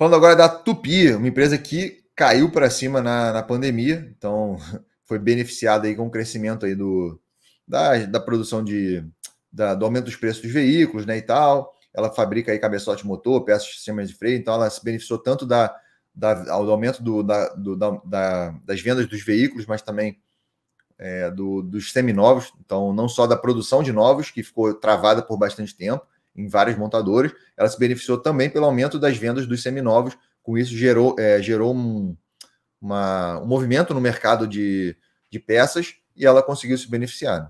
Falando agora da Tupi, uma empresa que caiu para cima na, na, pandemia, então foi beneficiada aí com o crescimento aí do, da, da produção de da, do aumento dos preços dos veículos, né, e tal. Ela fabrica aí cabeçote motor, peças de sistemas de freio, então ela se beneficiou tanto da, da do aumento do, da, do, da, das vendas dos veículos, mas também é, do, dos seminovos, então não só da produção de novos, que ficou travada por bastante tempo, em vários montadores, Ela se beneficiou também pelo aumento das vendas dos seminovos, com isso gerou, é, gerou um, uma, um movimento no mercado de, de peças e ela conseguiu se beneficiar. Né?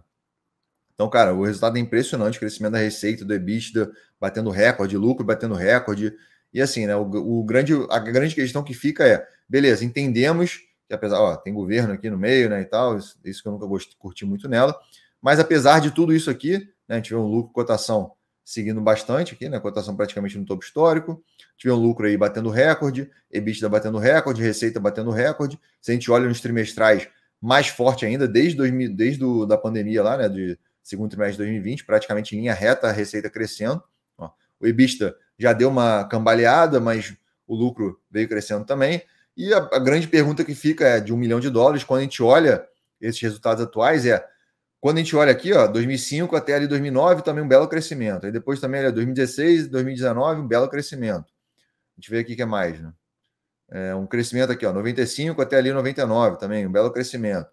Então, cara, o resultado é impressionante, crescimento da receita, do EBITDA, batendo recorde, lucro batendo recorde. E assim, né, o, o grande, a grande questão que fica é, beleza, entendemos que apesar, ó, tem governo aqui no meio, né, e tal, isso, isso que eu nunca gostei, curti muito nela, mas apesar de tudo isso aqui, né, a gente vê um lucro, cotação seguindo bastante aqui, né? Cotação praticamente no topo histórico. Tivemos um lucro aí batendo recorde, EBITDA batendo recorde, receita batendo recorde. Se a gente olha nos trimestrais, mais forte ainda, desde, 2000, desde do, da pandemia lá, né? De segundo trimestre de 2020, praticamente em linha reta, a receita crescendo. Ó, o EBITDA já deu uma cambaleada, mas o lucro veio crescendo também. E a, a grande pergunta que fica é de um milhão de dólares, quando a gente olha esses resultados atuais, é quando a gente olha aqui, ó, 2005 até ali 2009, também um belo crescimento. Aí depois também, olha, 2016, 2019, um belo crescimento. A gente vê aqui que é mais, né? É um crescimento aqui, ó, 95 até ali 99 também, um belo crescimento.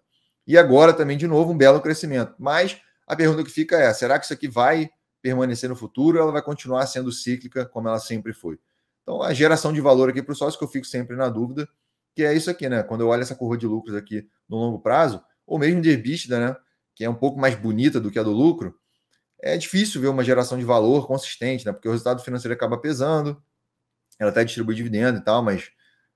E agora também, de novo, um belo crescimento. Mas a pergunta que fica é, será que isso aqui vai permanecer no futuro ou ela vai continuar sendo cíclica como ela sempre foi? Então, a geração de valor aqui para o sócio que eu fico sempre na dúvida, que é isso aqui, né? Quando eu olho essa curva de lucros aqui no longo prazo, ou mesmo de EBITDA, né? que é um pouco mais bonita do que a do lucro, é difícil ver uma geração de valor consistente, né? Porque o resultado financeiro acaba pesando, ela até distribui dividendo e tal, mas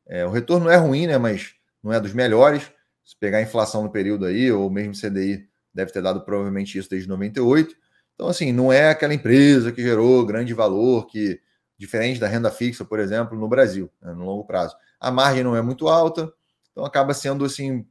é, o retorno não é ruim, né? Mas não é dos melhores. Se pegar a inflação no período aí, ou mesmo CDI, deve ter dado provavelmente isso desde 98. Então, assim, não é aquela empresa que gerou grande valor, que diferente da renda fixa, por exemplo, no Brasil, né? no longo prazo. A margem não é muito alta, então acaba sendo assim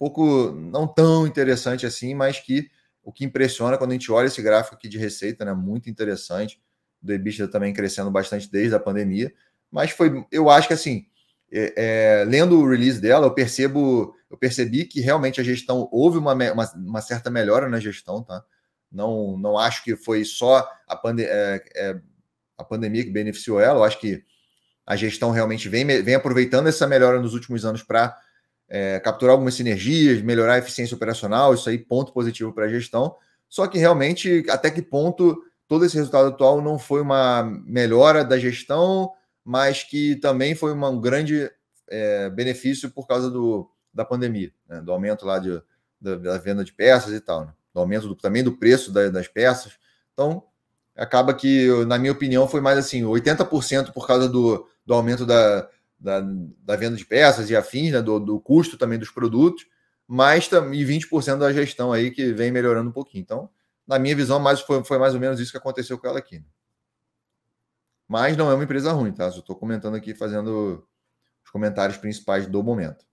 pouco não tão interessante assim, mas que o que impressiona quando a gente olha esse gráfico aqui de receita, né? Muito interessante, do EBITDA também crescendo bastante desde a pandemia. Mas foi, eu acho que assim, é, é, lendo o release dela, eu percebo, eu percebi que realmente a gestão houve uma, uma, uma certa melhora na gestão, tá? Não, não acho que foi só a, pande é, é a pandemia que beneficiou ela. Eu acho que a gestão realmente vem, vem aproveitando essa melhora nos últimos anos para é, capturar algumas sinergias, melhorar a eficiência operacional, isso aí, ponto positivo para a gestão. Só que realmente, até que ponto todo esse resultado atual não foi uma melhora da gestão, mas que também foi uma, um grande é, benefício por causa do, da pandemia, né? do aumento lá de, da, da, venda de peças e tal, né? do aumento do, também do preço da, das peças. Então, acaba que, na minha opinião, foi mais assim: 80% por causa do, do aumento da, da, da venda de peças e afins, né, do, do custo também dos produtos, mas e 20% da gestão aí que vem melhorando um pouquinho. Então, na minha visão, mais, foi, foi mais ou menos isso que aconteceu com ela aqui. Mas não é uma empresa ruim, tá? Só estou comentando aqui, fazendo os comentários principais do momento.